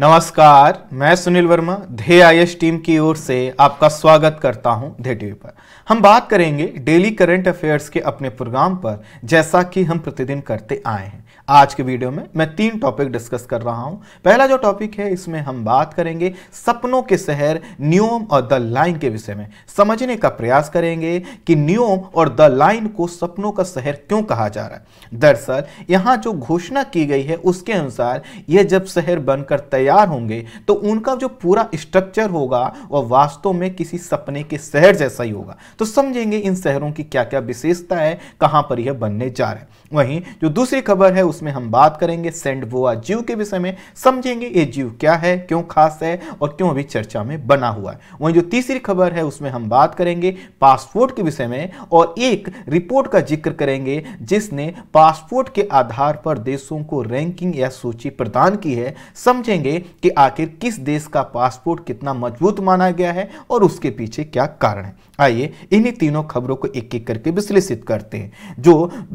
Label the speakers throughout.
Speaker 1: नमस्कार मैं सुनील वर्मा धे आई टीम की ओर से आपका स्वागत करता हूं धे टीवी पर हम बात करेंगे डेली करंट अफेयर्स के अपने प्रोग्राम पर जैसा कि हम प्रतिदिन करते आए हैं आज के वीडियो में मैं तीन टॉपिक डिस्कस कर रहा हूं पहला जो टॉपिक है इसमें हम बात करेंगे सपनों के शहर न्योम और द लाइन के विषय में समझने का प्रयास करेंगे कि न्योम और द लाइन को सपनों का शहर क्यों कहा जा रहा है दरअसल यहाँ जो घोषणा की गई है उसके अनुसार ये जब शहर बनकर तैयार होंगे तो उनका जो पूरा स्ट्रक्चर होगा वह वास्तव में किसी सपने के शहर जैसा ही होगा तो समझेंगे इन शहरों की क्या क्या विशेषता है कहाँ पर यह बनने जा रहे हैं वहीं जो दूसरी खबर है उसमें हम बात करेंगे बोआ जीव के विषय में समझेंगे ये जीव क्या है क्यों खास है और क्यों अभी चर्चा में बना हुआ है वहीं जो तीसरी खबर है उसमें हम बात करेंगे पासपोर्ट के विषय में और एक रिपोर्ट का जिक्र करेंगे जिसने पासपोर्ट के आधार पर देशों को रैंकिंग या सूची प्रदान की है समझेंगे कि आखिर किस देश का पासपोर्ट कितना मजबूत माना गया है और उसके पीछे क्या कारण है आइए इन्हीं तीनों खबरों को एक एक करके विश्लेषित करते हैं जो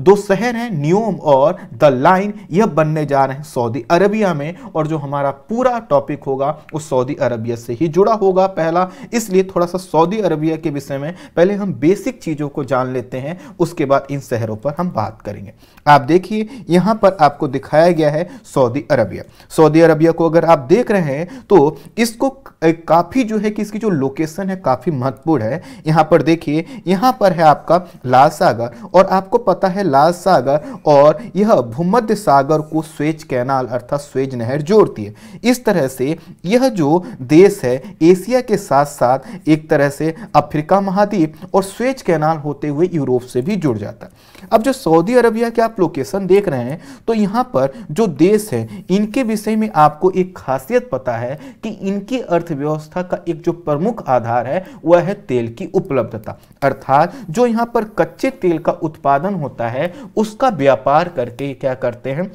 Speaker 1: दो शहर हैं न्योम और द लाइन यह बनने जा रहे हैं सऊदी अरबिया में और जो हमारा पूरा टॉपिक होगा वो सऊदी अरबिया से ही जुड़ा होगा पहला इसलिए थोड़ा सा सऊदी अरबिया के विषय में पहले हम बेसिक चीज़ों को जान लेते हैं उसके बाद इन शहरों पर हम बात करेंगे आप देखिए यहाँ पर आपको दिखाया गया है सऊदी अरबिया सऊदी अरबिया को अगर आप देख रहे हैं तो इसको काफ़ी जो है कि इसकी जो लोकेशन है काफ़ी महत्वपूर्ण है यहाँ पर देखिए यहाँ पर है आपका लाल सागर और आपको पता है लाल सागर और यह भूमध्य सागर को स्वेज कैनाल अर्थात स्वेज नहर जोड़ती है इस तरह से यह जो देश है एशिया के साथ साथ एक तरह से अफ्रीका महाद्वीप और स्वेज कैनाल होते हुए यूरोप से भी जुड़ जाता है अब जो सऊदी अरबिया के आप लोकेशन देख रहे हैं तो यहाँ पर जो देश है इनके विषय में आपको एक खासियत पता है कि इनकी अर्थव्यवस्था का एक जो प्रमुख आधार है वह है तेल की उपलब्धता अर्थात जो यहाँ पर कच्चे तेल का उत्पादन होता है उसका व्यापार करके क्या करते हैं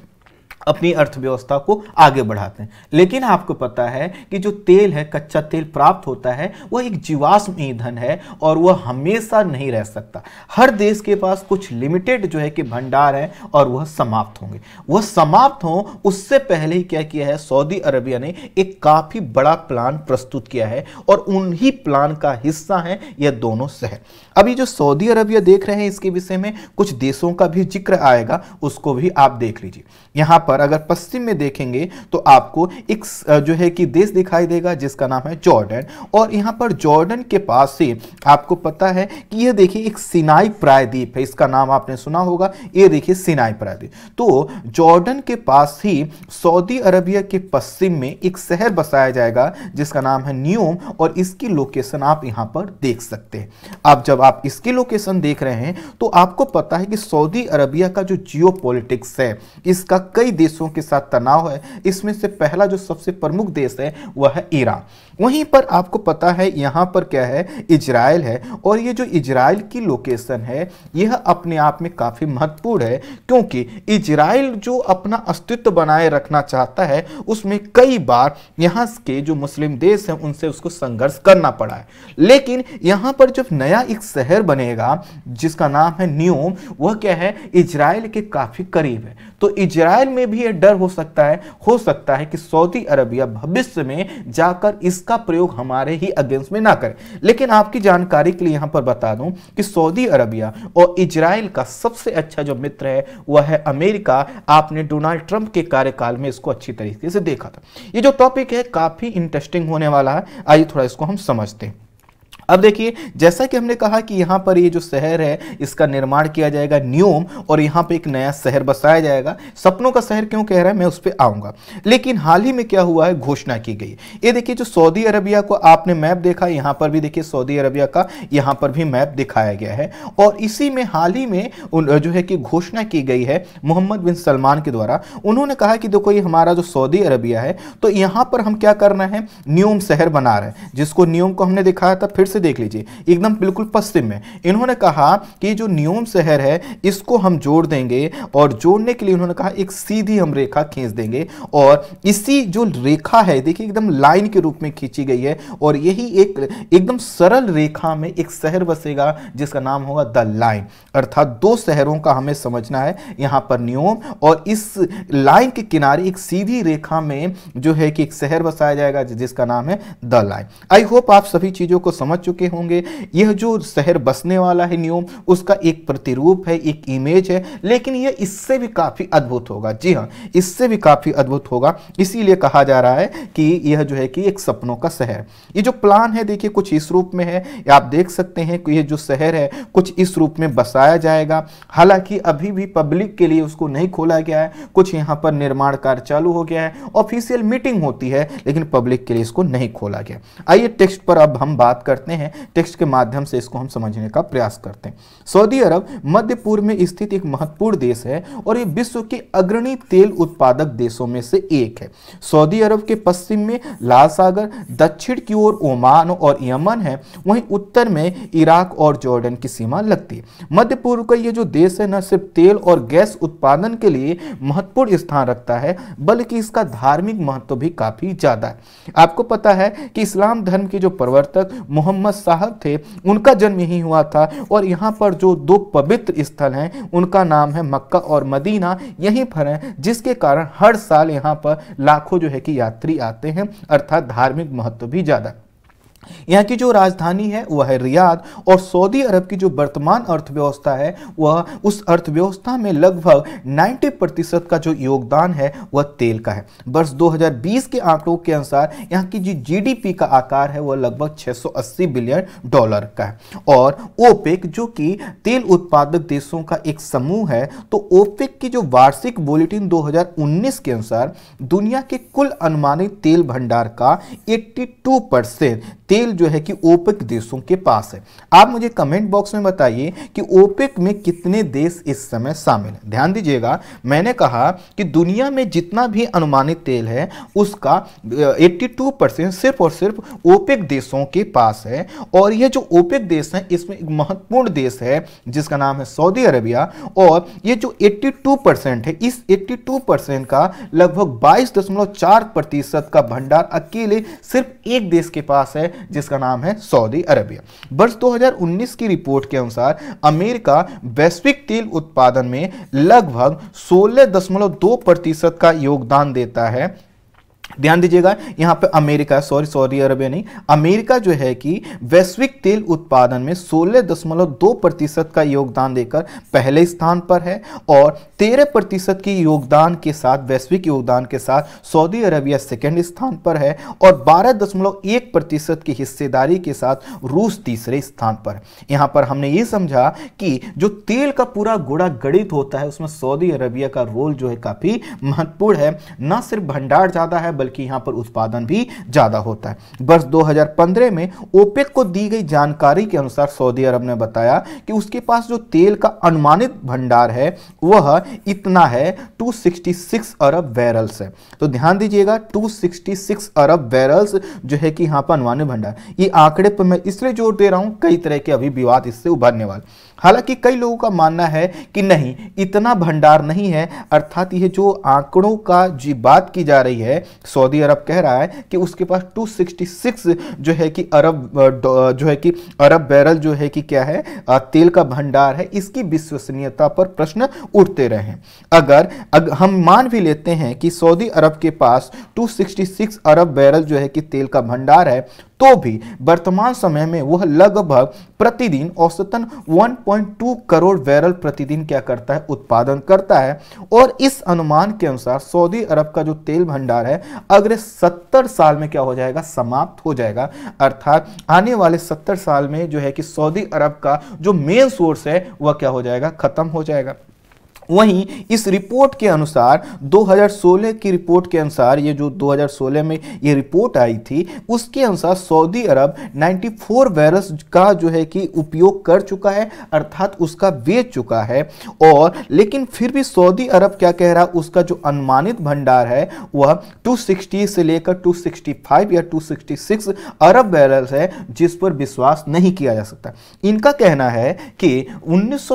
Speaker 1: अपनी अर्थव्यवस्था को आगे बढ़ाते हैं लेकिन आपको पता है कि जो तेल है कच्चा तेल प्राप्त होता है वह एक जीवाश्म ईंधन है और वह हमेशा नहीं रह सकता हर देश के पास कुछ लिमिटेड जो है कि भंडार है और वह समाप्त होंगे वह समाप्त हो उससे पहले ही क्या किया है सऊदी अरबिया ने एक काफ़ी बड़ा प्लान प्रस्तुत किया है और उन्हीं प्लान का हिस्सा है यह दोनों शहर अभी जो सऊदी अरबिया देख रहे हैं इसके विषय में कुछ देशों का भी जिक्र आएगा उसको भी आप देख लीजिए यहां पर पर अगर पश्चिम में देखेंगे तो आपको एक जो है कि देश दिखाई देगा जिसका नाम है जॉर्डन और यहाँ पर जॉर्डन के पास से आपको पता है कि यह देखिए एक सिनाई प्रायद्वीप है इसका नाम आपने सुना होगा ये देखिए सिनाई प्रायद्वीप तो जॉर्डन के पास ही सऊदी अरबिया के पश्चिम में एक शहर बसाया जाएगा जिसका नाम है न्यूम और इसकी लोकेशन आप यहाँ पर देख सकते हैं अब जब आप इसकी लोकेशन देख रहे हैं तो आपको पता है कि सऊदी अरबिया का जो जियो है इसका कई देश देशों के साथ तनाव है इसमें से पहला जो सबसे प्रमुख देश है वह है ईरान वहीं पर आपको पता है यहाँ पर क्या है इजराइल है और ये जो इजराइल की लोकेशन है यह अपने आप में काफ़ी महत्वपूर्ण है क्योंकि इजराइल जो अपना अस्तित्व बनाए रखना चाहता है उसमें कई बार यहाँ के जो मुस्लिम देश हैं उनसे उसको संघर्ष करना पड़ा है लेकिन यहाँ पर जब नया एक शहर बनेगा जिसका नाम है न्यूम वह क्या है इजराइल के काफ़ी करीब है तो इजराइल में भी भी यह डर हो सकता है हो सकता है कि सऊदी अरबिया भविष्य में जाकर इसका प्रयोग हमारे ही अगेंस्ट में ना करे लेकिन आपकी जानकारी के लिए यहां पर बता दूं कि सऊदी अरबिया और इजराइल का सबसे अच्छा जो मित्र है वह है अमेरिका आपने डोनाल्ड ट्रंप के कार्यकाल में इसको अच्छी तरीके से देखा था ये जो टॉपिक है काफ़ी इंटरेस्टिंग होने वाला है आइए थोड़ा इसको हम समझते हैं अब देखिए जैसा कि हमने कहा कि यहाँ पर ये जो शहर है इसका निर्माण किया जाएगा न्योम और यहाँ पे एक नया शहर बसाया जाएगा सपनों का शहर क्यों कह रहा है मैं उस पर आऊँगा लेकिन हाल ही में क्या हुआ है घोषणा की गई ये देखिए जो सऊदी अरबिया को आपने मैप देखा यहाँ पर भी देखिए सऊदी अरबिया का यहाँ पर भी मैप दिखाया गया है और इसी में हाल ही में जो है कि घोषणा की गई है मोहम्मद बिन सलमान के द्वारा उन्होंने कहा कि देखो ये हमारा जो सऊदी अरबिया है तो यहाँ पर हम क्या करना है न्यूम शहर बना रहे हैं जिसको न्यूम को हमने दिखाया था फिर से से देख लीजिए एकदम बिल्कुल पश्चिम में इन्होंने कहा कि जो न्यूम शहर है इसको हम जोड़ देंगे और जोड़ने के लिए उन्होंने कहा एक सीधी हम रेखा खींच देंगे और इसी जो रेखा है देखिए एकदम लाइन के रूप में खींची गई है और यही एक एकदम सरल रेखा में एक शहर बसेगा जिसका नाम होगा द लाइन अर्थात दो शहरों का हमें समझना है यहाँ पर न्यूम और इस लाइन के किनारे एक सीधी रेखा में जो है कि एक शहर बसाया जाएगा जिसका नाम है द लाइन आई होप आप सभी चीज़ों को समझ चुके होंगे यह जो शहर बसने वाला है न्योम उसका एक प्रतिरूप है एक इमेज है लेकिन यह इससे भी काफ़ी अद्भुत होगा जी हाँ इससे भी काफ़ी अद्भुत होगा इसीलिए कहा जा रहा है कि यह जो है कि एक सपनों का शहर ये जो प्लान है देखिए कुछ इस रूप में है आप देख सकते हैं कि यह जो शहर है कुछ इस रूप में बसाया जाएगा हालांकि अभी भी पब्लिक के लिए उसको नहीं खोला गया है कुछ यहाँ पर निर्माण कार्य चालू हो गया है ऑफिशियल मीटिंग होती है लेकिन पब्लिक के लिए इसको नहीं खोला गया आइए टेक्स्ट पर अब हम बात करते हैं हैं टेक्स्ट के माध्यम से इसको हम समझने का प्रयास करते हैं सऊदी अरब मध्य पूर्व में स्थित एक महत्वपूर्ण देश है और ये विश्व के अग्रणी तेल उत्पादक देशों में से एक है सऊदी अरब के पश्चिम में लाल सागर दक्षिण की ओर ओमान और यमन है वहीं उत्तर में इराक और जॉर्डन की सीमा लगती है मध्य पूर्व का ये जो देश है न सिर्फ तेल और गैस उत्पादन के लिए महत्वपूर्ण स्थान रखता है बल्कि इसका धार्मिक महत्व भी काफी ज्यादा है आपको पता है कि इस्लाम धर्म के जो प्रवर्तक मोहम्मद मोहम्मद साहब थे उनका जन्म यहीं हुआ था और यहाँ पर जो दो पवित्र स्थल हैं उनका नाम है मक्का और मदीना यहीं पर हैं जिसके कारण हर साल यहाँ पर लाखों जो है कि यात्री आते हैं अर्थात धार्मिक महत्व भी ज़्यादा यहाँ की जो राजधानी है वह है रियाद और सऊदी अरब की जो वर्तमान अर्थव्यवस्था है वह उस अर्थव्यवस्था में लगभग 90 प्रतिशत का जो योगदान है वह तेल का है वर्ष 2020 के आंकड़ों के अनुसार यहाँ की जो जीडीपी का आकार है वह लगभग 680 बिलियन डॉलर का है और ओपेक जो कि तेल उत्पादक देशों का एक समूह है तो ओपेक की जो वार्षिक बुलेटिन दो के अनुसार दुनिया के कुल अनुमानित तेल भंडार का एट्टी तेल जो है कि ओपेक देशों के पास है आप मुझे कमेंट बॉक्स में बताइए कि ओपेक में कितने देश इस समय शामिल हैं ध्यान दीजिएगा मैंने कहा कि दुनिया में जितना भी अनुमानित तेल है उसका 82 परसेंट सिर्फ और सिर्फ ओपेक देशों के पास है और यह जो ओपेक देश है इसमें एक महत्वपूर्ण देश है जिसका नाम है सऊदी अरबिया और ये जो टू परसेंट है इस टू परसेंट का लगभग चार प्रतिशत का भंडार अकेले सिर्फ एक देश के पास है जिसका नाम है सऊदी अरबिया वर्ष 2019 की रिपोर्ट के अनुसार अमेरिका वैश्विक तेल उत्पादन में लगभग 16.2 प्रतिशत का योगदान देता है ध्यान दीजिएगा यहाँ पे अमेरिका सॉरी सऊदी अरबिया नहीं अमेरिका जो है कि वैश्विक तेल उत्पादन में 16.2 प्रतिशत का योगदान देकर पहले स्थान पर है और 13 प्रतिशत की योगदान के साथ वैश्विक योगदान के साथ सऊदी अरबिया सेकेंड स्थान पर है और 12.1 प्रतिशत की हिस्सेदारी के साथ रूस तीसरे स्थान पर यहाँ पर हमने ये समझा कि जो तेल का पूरा गोड़ा गणित होता है उसमें सऊदी अरबिया का रोल जो है काफ़ी महत्वपूर्ण है न सिर्फ भंडार ज़्यादा है बल्कि यहाँ पर उत्पादन भी ज़्यादा होता है वर्ष 2015 में ओपेक को दी गई जानकारी के अनुसार सऊदी अरब ने बताया कि उसके पास जो तेल का अनुमानित भंडार है वह इतना है 266 अरब बैरल्स है तो ध्यान दीजिएगा 266 अरब बैरल्स जो है कि यहाँ पर अनुमानित भंडार ये आंकड़े पर मैं इसलिए जोर दे रहा हूँ कई तरह के अभी विवाद इससे उभरने वाले हालांकि कई लोगों का मानना है कि नहीं इतना भंडार नहीं है अर्थात यह जो आंकड़ों का जी बात की जा रही है सऊदी अरब कह रहा है कि उसके पास 266 जो है कि अरब जो है कि अरब बैरल जो है कि क्या है तेल का भंडार है इसकी विश्वसनीयता पर प्रश्न उठते रहे अगर अग, हम मान भी लेते हैं कि सऊदी अरब के पास 266 अरब बैरल जो है कि तेल का भंडार है तो भी वर्तमान समय में वह लगभग प्रतिदिन औसतन 1.2 करोड़ बैरल प्रतिदिन क्या करता है उत्पादन करता है और इस अनुमान के अनुसार सऊदी अरब का जो तेल भंडार है अगले 70 साल में क्या हो जाएगा समाप्त हो जाएगा अर्थात आने वाले 70 साल में जो है कि सऊदी अरब का जो मेन सोर्स है वह क्या हो जाएगा खत्म हो जाएगा वहीं इस रिपोर्ट के अनुसार 2016 की रिपोर्ट के अनुसार ये जो 2016 में ये रिपोर्ट आई थी उसके अनुसार सऊदी अरब 94 वायरस का जो है कि उपयोग कर चुका है अर्थात उसका बेच चुका है और लेकिन फिर भी सऊदी अरब क्या कह रहा उसका जो अनुमानित भंडार है वह 260 से लेकर 265 या 266 अरब वायरस है जिस पर विश्वास नहीं किया जा सकता इनका कहना है कि उन्नीस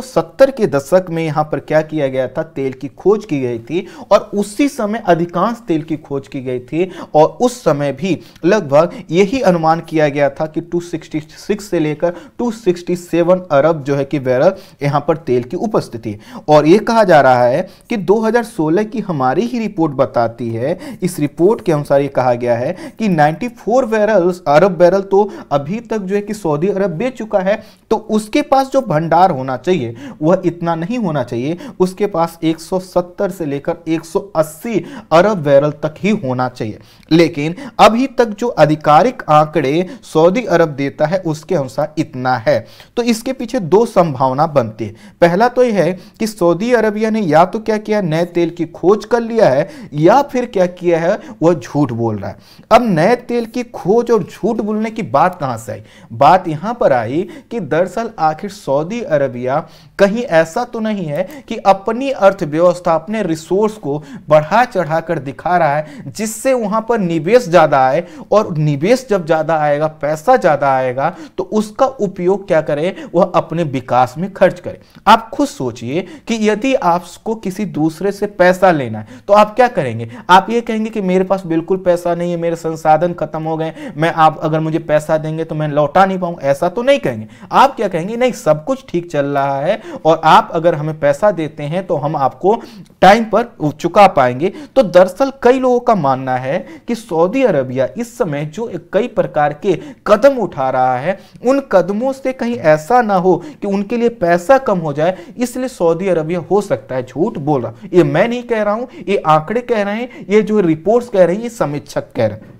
Speaker 1: के दशक में यहाँ पर क्या किया किया गया था तेल की खोज की गई थी और उसी समय अधिकांश तेल की खोज की गई थी और उस समय भी लगभग यही अनुमान किया गया था कि 266 से लेकर 267 अरब जो है कि बैरल यहां पर तेल की उपस्थिति और यह कहा जा रहा है कि 2016 की हमारी ही रिपोर्ट बताती है इस रिपोर्ट के अनुसार यह कहा गया है कि 94 बैरल्स अरब बैरल तो अभी तक जो है कि सऊदी अरब बेच चुका है तो उसके पास जो भंडार होना चाहिए वह इतना नहीं होना चाहिए उस उसके पास 170 से लेकर 180 अरब बैरल तक ही होना चाहिए लेकिन अभी तक जो आधिकारिक आंकड़े सऊदी अरब देता है उसके अनुसार इतना है तो इसके पीछे दो संभावना बनती है पहला तो यह है कि सऊदी अरबिया ने या तो क्या किया नए तेल की खोज कर लिया है या फिर क्या किया है वह झूठ बोल रहा है अब नए तेल की खोज और झूठ बोलने की बात कहां से आई बात यहां पर आई कि दरअसल आखिर सऊदी अरबिया कहीं ऐसा तो नहीं है कि अब अपनी अर्थव्यवस्था अपने रिसोर्स को बढ़ा चढ़ा कर दिखा रहा है जिससे वहां पर निवेश ज़्यादा आए और निवेश जब ज़्यादा आएगा पैसा ज़्यादा आएगा तो उसका उपयोग क्या करें वह अपने विकास में खर्च करें आप खुद सोचिए कि यदि आपको किसी दूसरे से पैसा लेना है तो आप क्या करेंगे आप ये कहेंगे कि मेरे पास बिल्कुल पैसा नहीं है मेरे संसाधन खत्म हो गए मैं आप अगर मुझे पैसा देंगे तो मैं लौटा नहीं पाऊंगा ऐसा तो नहीं कहेंगे आप क्या कहेंगे नहीं सब कुछ ठीक चल रहा है और आप अगर हमें पैसा देते हैं हैं तो हम आपको टाइम पर चुका पाएंगे तो दरअसल कई लोगों का मानना है कि सऊदी अरबिया इस समय जो कई प्रकार के कदम उठा रहा है उन कदमों से कहीं ऐसा ना हो कि उनके लिए पैसा कम हो जाए इसलिए सऊदी अरबिया हो सकता है झूठ बोल रहा ये मैं नहीं कह रहा हूं ये आंकड़े कह रहे हैं ये जो रिपोर्ट्स कह रहे हैं ये समीक्षक कह रहे हैं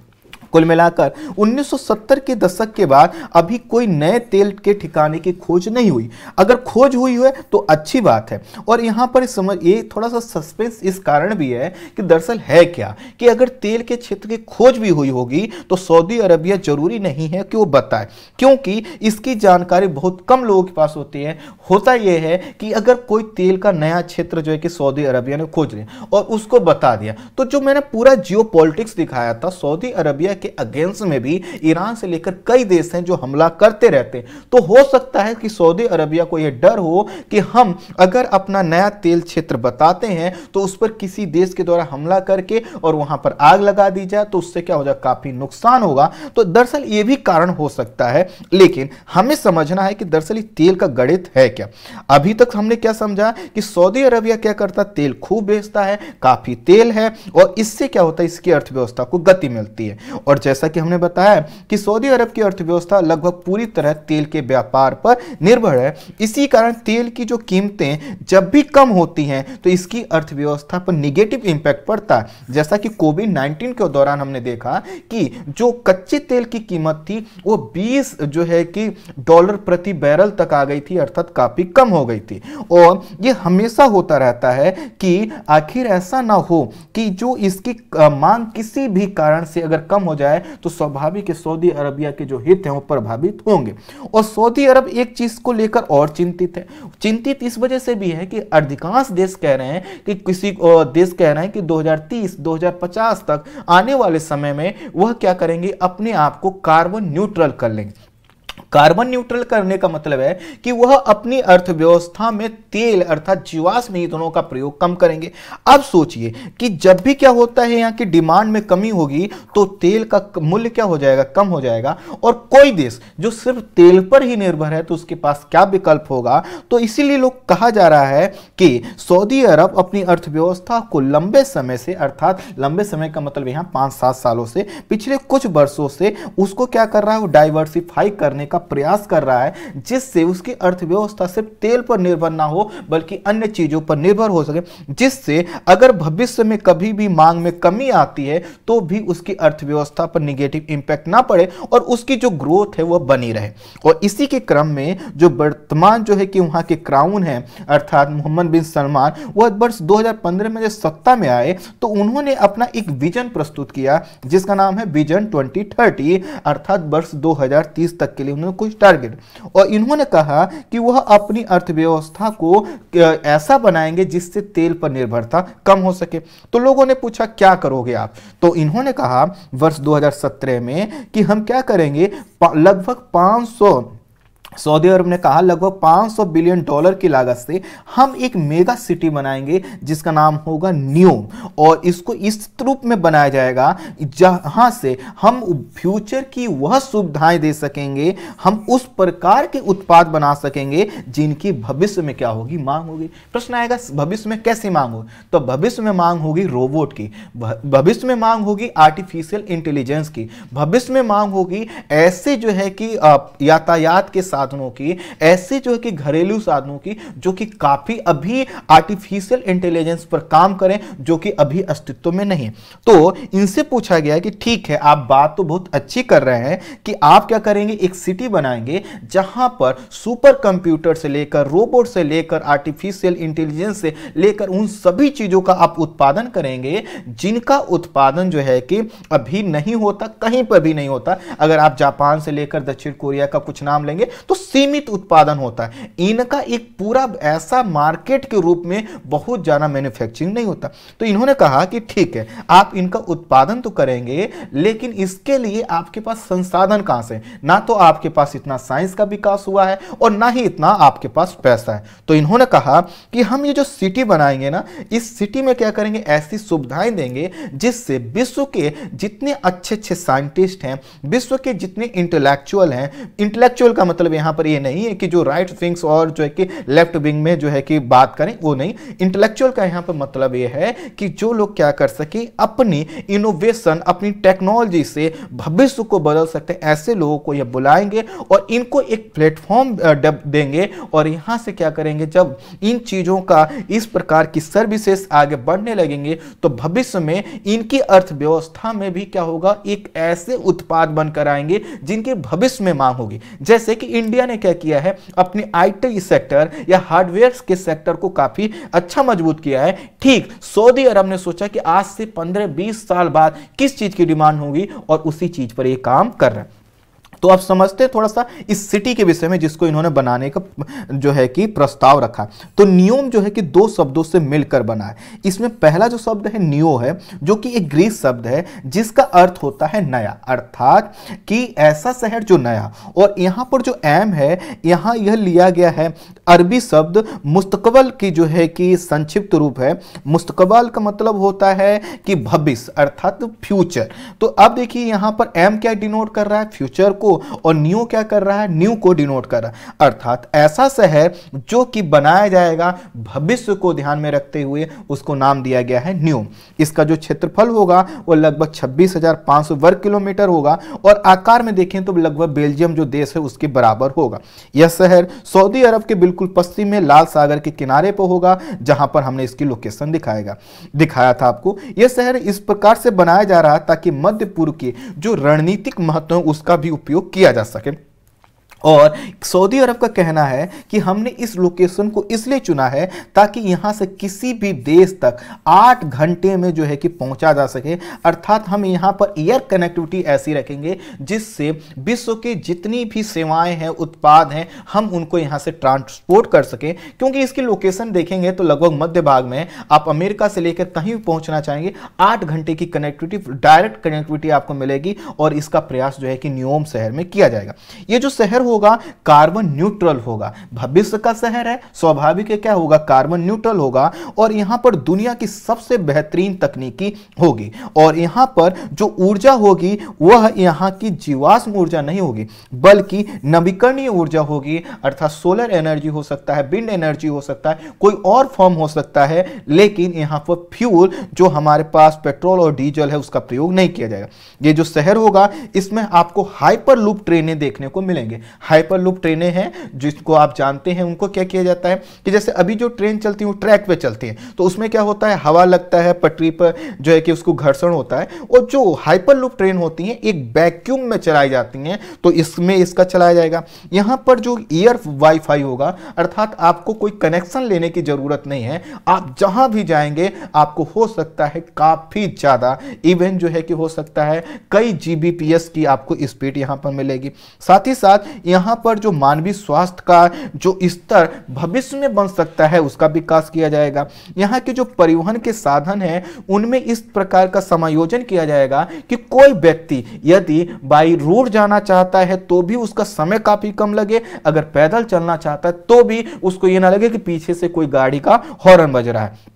Speaker 1: कुल मिलाकर 1970 के दशक के बाद अभी कोई नए तेल के ठिकाने की खोज नहीं हुई अगर खोज हुई है तो अच्छी बात है और यहाँ पर समझ ये थोड़ा सा सस्पेंस इस कारण भी है कि दरअसल है क्या कि अगर तेल के क्षेत्र की खोज भी हुई होगी तो सऊदी अरबिया जरूरी नहीं है कि वो बताए क्योंकि इसकी जानकारी बहुत कम लोगों के पास होती है होता यह है कि अगर कोई तेल का नया क्षेत्र जो है कि सऊदी अरबिया ने खोज लिया और उसको बता दिया तो जो मैंने पूरा जियो दिखाया था सऊदी अरबिया के अगेंस्ट में भी ईरान से लेकर कई देश हैं जो हमला करते रहते हैं तो हो सकता है कि सऊदी अरबिया को यह डर हो कि हम अगर अपना नया तेल क्षेत्र बताते हैं तो उस पर किसी देश के द्वारा हमला करके और वहां पर आग लगा दी जाए तो उससे क्या हो जाए काफी नुकसान होगा तो दरअसल ये भी कारण हो सकता है लेकिन हमें समझना है कि दरअसल तेल का गणित है क्या अभी तक हमने क्या समझा कि सऊदी अरबिया क्या करता तेल खूब बेचता है काफी तेल है और इससे क्या होता है इसकी अर्थव्यवस्था को गति मिलती है और और जैसा कि हमने बताया कि सऊदी अरब की अर्थव्यवस्था लगभग पूरी तरह तेल के व्यापार पर निर्भर है इसी कारण तेल की जो कीमतें जब भी कम होती हैं तो इसकी अर्थव्यवस्था पर निगेटिव इम्पैक्ट पड़ता है जैसा कि कोविड नाइन्टीन के दौरान हमने देखा कि जो कच्चे तेल की कीमत थी वो बीस जो है कि डॉलर प्रति बैरल तक आ गई थी अर्थात काफ़ी कम हो गई थी और ये हमेशा होता रहता है कि आखिर ऐसा ना हो कि जो इसकी मांग किसी भी कारण से अगर कम हो जाए जाए तो स्वाभाविक सऊदी अरबिया के जो हित हैं वो प्रभावित होंगे और सऊदी अरब एक चीज को लेकर और चिंतित है चिंतित इस वजह से भी है कि अधिकांश देश कह रहे हैं कि किसी देश कह रहे हैं कि 2030 2050 तक आने वाले समय में वह क्या करेंगे अपने आप को कार्बन न्यूट्रल कर लेंगे कार्बन न्यूट्रल करने का मतलब है कि वह अपनी अर्थव्यवस्था में तेल अर्थात जीवाश्म ईंधनों का प्रयोग कम करेंगे अब सोचिए कि जब भी क्या होता है यहाँ की डिमांड में कमी होगी तो तेल का मूल्य क्या हो जाएगा कम हो जाएगा और कोई देश जो सिर्फ तेल पर ही निर्भर है तो उसके पास क्या विकल्प होगा तो इसीलिए लोग कहा जा रहा है कि सऊदी अरब अपनी अर्थव्यवस्था को लंबे समय से अर्थात लंबे समय का मतलब यहाँ पांच सात सालों से पिछले कुछ वर्षों से उसको क्या कर रहा है वो डाइवर्सिफाई करने का प्रयास कर रहा है जिससे उसकी अर्थव्यवस्था सिर्फ तेल पर निर्भर ना हो बल्कि अन्य चीज़ों पर निर्भर हो सके जिससे अगर भविष्य में कभी भी मांग में कमी आती है तो भी उसकी अर्थव्यवस्था पर निगेटिव इंपैक्ट ना पड़े और उसकी जो ग्रोथ है वह बनी रहे और इसी के क्रम में जो वर्तमान जो है कि वहां के क्राउन है अर्थात मोहम्मद बिन सलमान वह वर्ष 2015 में जब सत्ता में आए तो उन्होंने अपना एक विजन प्रस्तुत किया जिसका नाम है विजन 2030 अर्थात वर्ष 2030 तक के लिए उन्होंने को टारगेट और इन्होंने कहा कि वह अपनी अर्थव्यवस्था को ऐसा बनाएंगे जिससे तेल पर निर्भरता कम हो सके तो लोगों ने पूछा क्या करोगे आप तो इन्होंने कहा वर्ष 2017 में कि हम क्या करेंगे लगभग 500 सऊदी अरब ने कहा लगभग 500 बिलियन डॉलर की लागत से हम एक मेगा सिटी बनाएंगे जिसका नाम होगा न्यू और इसको इस रूप में बनाया जाएगा जहां से हम फ्यूचर की वह सुविधाएं दे सकेंगे हम उस प्रकार के उत्पाद बना सकेंगे जिनकी भविष्य में क्या होगी मांग होगी प्रश्न आएगा भविष्य में कैसी मांग होगी तो भविष्य में मांग होगी रोबोट की भविष्य में मांग होगी आर्टिफिशियल इंटेलिजेंस की भविष्य में मांग होगी ऐसे जो है कि यातायात के साथ साधनों की ऐसे जो है कि घरेलू साधनों की जो कि काफी अभी आर्टिफिशियल इंटेलिजेंस पर काम करें जो कि अभी अस्तित्व में नहीं तो इनसे पूछा गया कि ठीक है आप बात तो बहुत अच्छी कर रहे हैं कि आप क्या करेंगे एक सिटी बनाएंगे जहां पर सुपर कंप्यूटर से लेकर रोबोट से लेकर आर्टिफिशियल इंटेलिजेंस से लेकर उन सभी चीजों का आप उत्पादन करेंगे जिनका उत्पादन जो है कि अभी नहीं होता कहीं पर भी नहीं होता अगर आप जापान से लेकर दक्षिण कोरिया का कुछ नाम लेंगे तो तो सीमित उत्पादन होता है इनका एक पूरा ऐसा मार्केट के रूप में बहुत ज़्यादा मैन्युफैक्चरिंग नहीं होता तो इन्होंने कहा कि ठीक है आप इनका उत्पादन तो करेंगे लेकिन इसके लिए आपके पास संसाधन कहाँ से ना तो आपके पास इतना साइंस का विकास हुआ है और ना ही इतना आपके पास पैसा है तो इन्होंने कहा कि हम ये जो सिटी बनाएंगे ना इस सिटी में क्या करेंगे ऐसी सुविधाएं देंगे जिससे विश्व के जितने अच्छे अच्छे साइंटिस्ट हैं विश्व के जितने इंटेलेक्चुअल हैं इंटेलेक्चुअल का मतलब यहां पर ये नहीं है कि जो राइट right विंग्स और जो है कि लेफ्ट विंग में जो है कि बात करें वो नहीं इंटेलेक्चुअल का यहां पर मतलब ये है कि जो लोग क्या कर सके अपनी इनोवेशन अपनी टेक्नोलॉजी से भविष्य को बदल सकते ऐसे लोगों को यह बुलाएंगे और इनको एक प्लेटफॉर्म देंगे और यहां से क्या करेंगे जब इन चीज़ों का इस प्रकार की सर्विसेस आगे बढ़ने लगेंगे तो भविष्य में इनकी अर्थव्यवस्था में भी क्या होगा एक ऐसे उत्पाद बनकर आएंगे जिनके भविष्य में मांग होगी जैसे कि इंडिया इंडिया ने क्या किया है अपने आईटी सेक्टर या हार्डवेयर के सेक्टर को काफी अच्छा मजबूत किया है ठीक सऊदी अरब ने सोचा कि आज से 15-20 साल बाद किस चीज की डिमांड होगी और उसी चीज पर ये काम कर रहे हैं तो आप समझते थोड़ा सा इस सिटी के विषय में जिसको इन्होंने बनाने का जो है कि प्रस्ताव रखा तो नियोम जो है कि दो शब्दों से मिलकर बना है इसमें पहला जो शब्द है नियो है जो कि एक ग्रीस शब्द है जिसका अर्थ होता है नया अर्थात कि ऐसा शहर जो नया और यहाँ पर जो एम है यहाँ यह लिया गया है अरबी शब्द मुस्तकबल की जो है कि संक्षिप्त रूप है मुस्तकबल का मतलब होता है कि भविष्य अर्थात फ्यूचर तो अब देखिए यहां पर एम क्या डिनोट कर रहा है फ्यूचर को और न्यू क्या कर रहा है न्यू को डिनोट कर रहा है अर्थात ऐसा शहर जो कि बनाया जाएगा भविष्य को ध्यान में रखते हुए उसको नाम दिया गया है न्यू इसका जो क्षेत्रफल होगा वो लगभग छब्बीस वर्ग किलोमीटर होगा और आकार में देखें तो लगभग बेल्जियम जो देश है उसके बराबर होगा यह शहर सऊदी अरब के बिल्कुल बिल्कुल पश्चिम में लाल सागर के किनारे पर होगा जहां पर हमने इसकी लोकेशन दिखाएगा दिखाया था आपको यह शहर इस प्रकार से बनाया जा रहा ताकि मध्य पूर्व के जो रणनीतिक महत्व है उसका भी उपयोग किया जा सके और सऊदी अरब का कहना है कि हमने इस लोकेशन को इसलिए चुना है ताकि यहाँ से किसी भी देश तक आठ घंटे में जो है कि पहुँचा जा सके अर्थात हम यहाँ पर एयर कनेक्टिविटी ऐसी रखेंगे जिससे विश्व के जितनी भी सेवाएं हैं उत्पाद हैं हम उनको यहाँ से ट्रांसपोर्ट कर सकें क्योंकि इसकी लोकेशन देखेंगे तो लगभग मध्य भाग में आप अमेरिका से लेकर कहीं भी पहुँचना चाहेंगे आठ घंटे की कनेक्टिविटी डायरेक्ट कनेक्टिविटी आपको मिलेगी और इसका प्रयास जो है कि न्योम शहर में किया जाएगा ये जो शहर हो होगा कार्बन न्यूट्रल होगा भविष्य का शहर है स्वाभाविक है क्या होगा कार्बन न्यूट्रल होगा और यहां पर दुनिया की सबसे बेहतरीन तकनीकी होगी और यहां पर जो ऊर्जा होगी वह यहां की जीवाश्म ऊर्जा नहीं होगी बल्कि नवीकरणीय ऊर्जा होगी अर्थात सोलर एनर्जी हो सकता है विंड एनर्जी हो सकता है कोई और फॉर्म हो सकता है लेकिन यहां पर फ्यूल जो हमारे पास पेट्रोल और डीजल है उसका प्रयोग नहीं किया जाएगा ये जो शहर होगा इसमें आपको हाइपर लूप ट्रेनें देखने को मिलेंगे हाइपर लुप ट्रेनें हैं जिसको आप जानते हैं उनको क्या किया जाता है कि जैसे अभी जो ट्रेन चलती है वो ट्रैक पे चलती है तो उसमें क्या होता है हवा लगता है पटरी पर जो है कि उसको घर्षण होता है और जो हाइपर लुप ट्रेन होती है एक वैक्यूम में चलाई जाती हैं तो इसमें इसका चलाया जाएगा यहाँ पर जो ईयर वाईफाई होगा अर्थात आपको कोई कनेक्शन लेने की ज़रूरत नहीं है आप जहाँ भी जाएंगे आपको हो सकता है काफ़ी ज़्यादा इवेंट जो है कि हो सकता है कई जी की आपको स्पीड यहाँ पर मिलेगी साथ ही साथ यहाँ पर जो मानवीय स्वास्थ्य का जो स्तर भविष्य में बन सकता है उसका विकास किया जाएगा यहाँ के जो परिवहन के साधन हैं उनमें इस प्रकार का समायोजन किया जाएगा कि कोई व्यक्ति यदि बाई रोड जाना चाहता है तो भी उसका समय काफ़ी कम लगे अगर पैदल चलना चाहता है तो भी उसको ये ना लगे कि पीछे से कोई गाड़ी का हॉर्न बज रहा है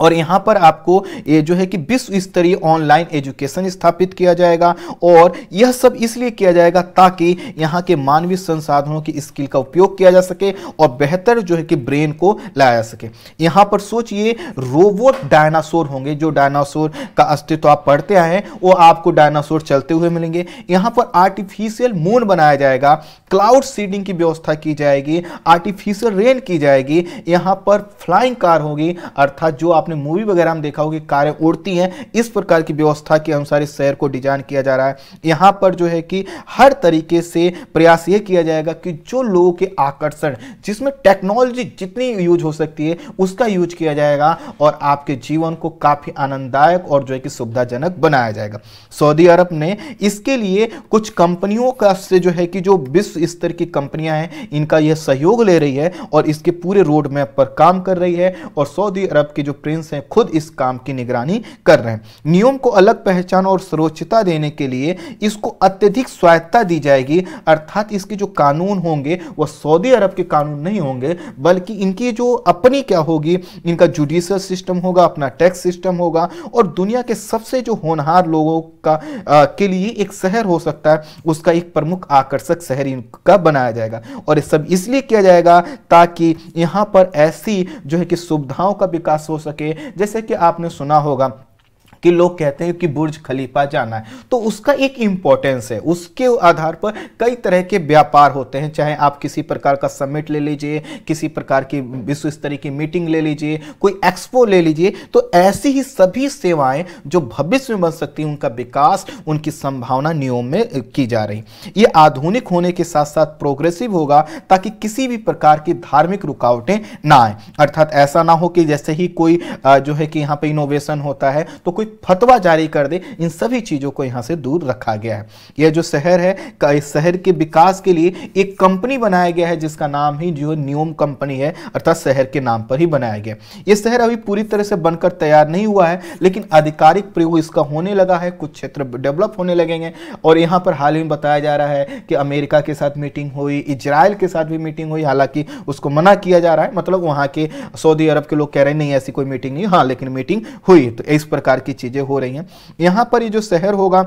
Speaker 1: और यहाँ पर आपको ये जो है कि विश्व स्तरीय ऑनलाइन एजुकेशन स्थापित किया जाएगा और यह सब इसलिए किया जाएगा ताकि यहाँ के मानवीय संसाधनों की स्किल का उपयोग किया जा सके और बेहतर जो है कि ब्रेन को लाया जा सके यहाँ पर सोचिए रोबोट डायनासोर होंगे जो डायनासोर का अस्तित्व आप पढ़ते आए हैं वो आपको डायनासोर चलते हुए मिलेंगे यहाँ पर आर्टिफिशियल मून बनाया जाएगा क्लाउड सीडिंग की व्यवस्था की जाएगी आर्टिफिशियल रेन की जाएगी यहाँ पर फ्लाइंग कार होगी अर्थात जो आप आपने मूवी वगैरह में देखा होगी कारें उड़ती हैं इस प्रकार की व्यवस्था के अनुसार इस शहर को डिजाइन किया जा रहा है यहाँ पर जो है कि हर तरीके से प्रयास ये किया जाएगा कि जो लोगों के आकर्षण जिसमें टेक्नोलॉजी जितनी यूज हो सकती है उसका यूज किया जाएगा और आपके जीवन को काफ़ी आनंददायक और जो है कि सुविधाजनक बनाया जाएगा सऊदी अरब ने इसके लिए कुछ कंपनियों का से जो है कि जो विश्व स्तर की कंपनियां हैं इनका यह सहयोग ले रही है और इसके पूरे रोड मैप पर काम कर रही है और सऊदी अरब के जो प्रिंस एजेंट्स हैं खुद इस काम की निगरानी कर रहे हैं नियम को अलग पहचान और सुरक्षिता देने के लिए इसको अत्यधिक स्वायत्ता दी जाएगी अर्थात इसके जो कानून होंगे वह सऊदी अरब के कानून नहीं होंगे बल्कि इनकी जो अपनी क्या होगी इनका जुडिशल सिस्टम होगा अपना टैक्स सिस्टम होगा और दुनिया के सबसे जो होनहार लोगों का आ, के लिए एक शहर हो सकता है उसका एक प्रमुख आकर्षक शहर इनका बनाया जाएगा और ये सब इसलिए किया जाएगा ताकि यहाँ पर ऐसी जो है कि सुविधाओं का विकास हो सके सके जैसे कि आपने सुना होगा कि लोग कहते हैं कि बुर्ज खलीफा जाना है तो उसका एक इम्पोर्टेंस है उसके आधार पर कई तरह के व्यापार होते हैं चाहे आप किसी प्रकार का समिट ले लीजिए किसी प्रकार की विश्व स्तरीय की मीटिंग ले लीजिए कोई एक्सपो ले लीजिए तो ऐसी ही सभी सेवाएं जो भविष्य में बन सकती हैं उनका विकास उनकी संभावना नियम में की जा रही ये आधुनिक होने के साथ साथ प्रोग्रेसिव होगा ताकि किसी भी प्रकार की धार्मिक रुकावटें ना आए अर्थात ऐसा ना हो कि जैसे ही कोई जो है कि यहाँ पे इनोवेशन होता है तो कोई फतवा जारी कर दे इन सभी चीज़ों को यहां से दूर रखा गया है यह जो शहर है इस शहर के विकास के लिए एक कंपनी बनाया गया है जिसका नाम ही जो नियोम कंपनी है अर्थात शहर के नाम पर ही बनाया गया यह शहर अभी पूरी तरह से बनकर तैयार नहीं हुआ है लेकिन आधिकारिक प्रयोग इसका होने लगा है कुछ क्षेत्र डेवलप होने लगेंगे और यहां पर हाल ही में बताया जा रहा है कि अमेरिका के साथ मीटिंग हुई इजराइल के साथ भी मीटिंग हुई हालांकि उसको मना किया जा रहा है मतलब वहां के सऊदी अरब के लोग कह रहे हैं नहीं ऐसी कोई मीटिंग नहीं हाँ लेकिन मीटिंग हुई तो इस प्रकार की चीज़ें हो रही हैं यहां पर ये जो शहर होगा